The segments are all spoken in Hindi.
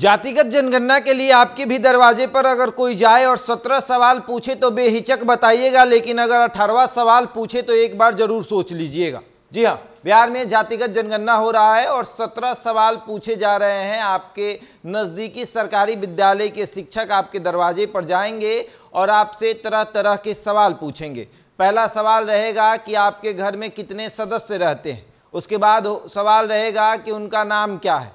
जातिगत जनगणना के लिए आपके भी दरवाजे पर अगर कोई जाए और सत्रह सवाल पूछे तो बेहिचक बताइएगा लेकिन अगर अठारवा सवाल पूछे तो एक बार जरूर सोच लीजिएगा जी हाँ बिहार में जातिगत जनगणना हो रहा है और सत्रह सवाल पूछे जा रहे हैं आपके नज़दीकी सरकारी विद्यालय के शिक्षक आपके दरवाजे पर जाएंगे और आपसे तरह तरह के सवाल पूछेंगे पहला सवाल रहेगा कि आपके घर में कितने सदस्य रहते हैं उसके बाद सवाल रहेगा कि उनका नाम क्या है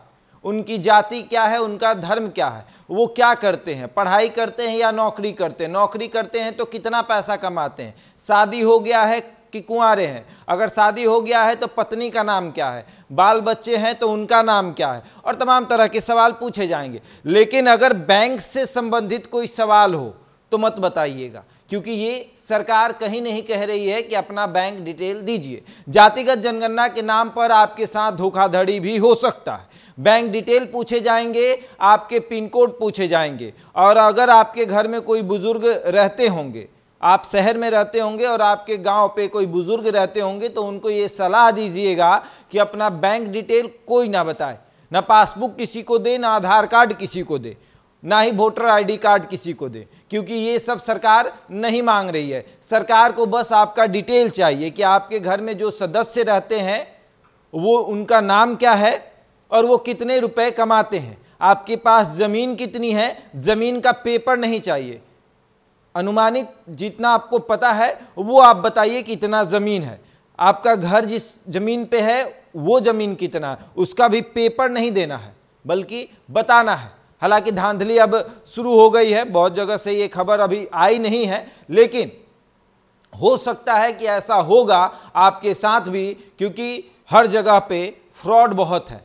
उनकी जाति क्या है उनका धर्म क्या है वो क्या करते हैं पढ़ाई करते हैं या नौकरी करते हैं नौकरी करते हैं तो कितना पैसा कमाते हैं शादी हो गया है कि कुंवारे हैं अगर शादी हो गया है तो पत्नी का नाम क्या है बाल बच्चे हैं तो उनका नाम क्या है और तमाम तरह के सवाल पूछे जाएंगे लेकिन अगर बैंक से संबंधित कोई सवाल हो तो मत बताइएगा क्योंकि ये सरकार कहीं नहीं कह रही है कि अपना बैंक डिटेल दीजिए जातिगत जनगणना के नाम पर आपके साथ धोखाधड़ी भी हो सकता है बैंक डिटेल पूछे जाएंगे आपके पिन कोड पूछे जाएंगे और अगर आपके घर में कोई बुज़ुर्ग रहते होंगे आप शहर में रहते होंगे और आपके गांव पे कोई बुज़ुर्ग रहते होंगे तो उनको ये सलाह दीजिएगा कि अपना बैंक डिटेल कोई ना बताए ना पासबुक किसी को दे ना आधार कार्ड किसी को दे ना ही वोटर आईडी कार्ड किसी को दे क्योंकि ये सब सरकार नहीं मांग रही है सरकार को बस आपका डिटेल चाहिए कि आपके घर में जो सदस्य रहते हैं वो उनका नाम क्या है और वो कितने रुपए कमाते हैं आपके पास ज़मीन कितनी है ज़मीन का पेपर नहीं चाहिए अनुमानित जितना आपको पता है वो आप बताइए कि इतना ज़मीन है आपका घर जिस ज़मीन पे है वो ज़मीन कितना उसका भी पेपर नहीं देना है बल्कि बताना है हालांकि धांधली अब शुरू हो गई है बहुत जगह से ये खबर अभी आई नहीं है लेकिन हो सकता है कि ऐसा होगा आपके साथ भी क्योंकि हर जगह पे फ्रॉड बहुत है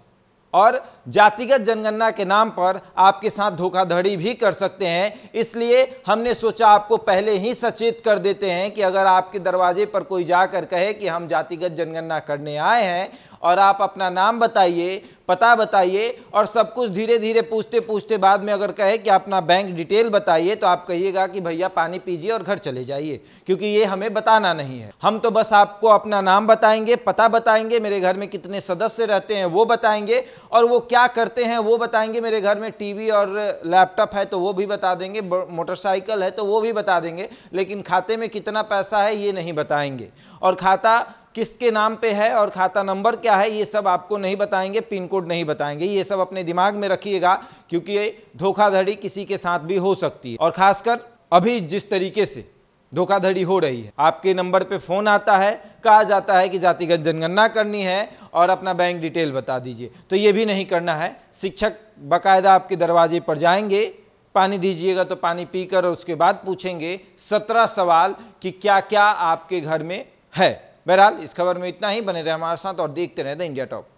और जातिगत जनगणना के नाम पर आपके साथ धोखाधड़ी भी कर सकते हैं इसलिए हमने सोचा आपको पहले ही सचेत कर देते हैं कि अगर आपके दरवाजे पर कोई जाकर कहे कि हम जातिगत जनगणना करने आए हैं और आप अपना नाम बताइए पता बताइए और सब कुछ धीरे धीरे पूछते पूछते बाद में अगर कहे कि अपना बैंक डिटेल बताइए तो आप कहिएगा कि भैया पानी पीजिए और घर चले जाइए क्योंकि ये हमें बताना नहीं है हम तो बस आपको अपना नाम बताएंगे पता बताएंगे मेरे घर में कितने सदस्य रहते हैं वो बताएंगे और वो क्या करते हैं वो बताएंगे मेरे घर में टी और लैपटॉप है तो वो भी बता देंगे मोटरसाइकिल है तो वो भी बता देंगे लेकिन खाते में कितना पैसा है ये नहीं बताएंगे और खाता किसके नाम पे है और खाता नंबर क्या है ये सब आपको नहीं बताएंगे पिन कोड कोड नहीं बताएंगे ये सब अपने दिमाग में रखिएगा क्योंकि धोखाधड़ी किसी के साथ भी हो सकती है और खासकर अभी जिस तरीके से धोखाधड़ी हो रही है आपके नंबर पे फ़ोन आता है कहा जाता है कि जातिगत जनगणना करनी है और अपना बैंक डिटेल बता दीजिए तो ये भी नहीं करना है शिक्षक बाकायदा आपके दरवाजे पर जाएंगे पानी दीजिएगा तो पानी पीकर और उसके बाद पूछेंगे सत्रह सवाल कि क्या क्या आपके घर में है बहरहाल इस खबर में इतना ही बने रहे हमारे साथ और देखते रहे द इंडिया टॉप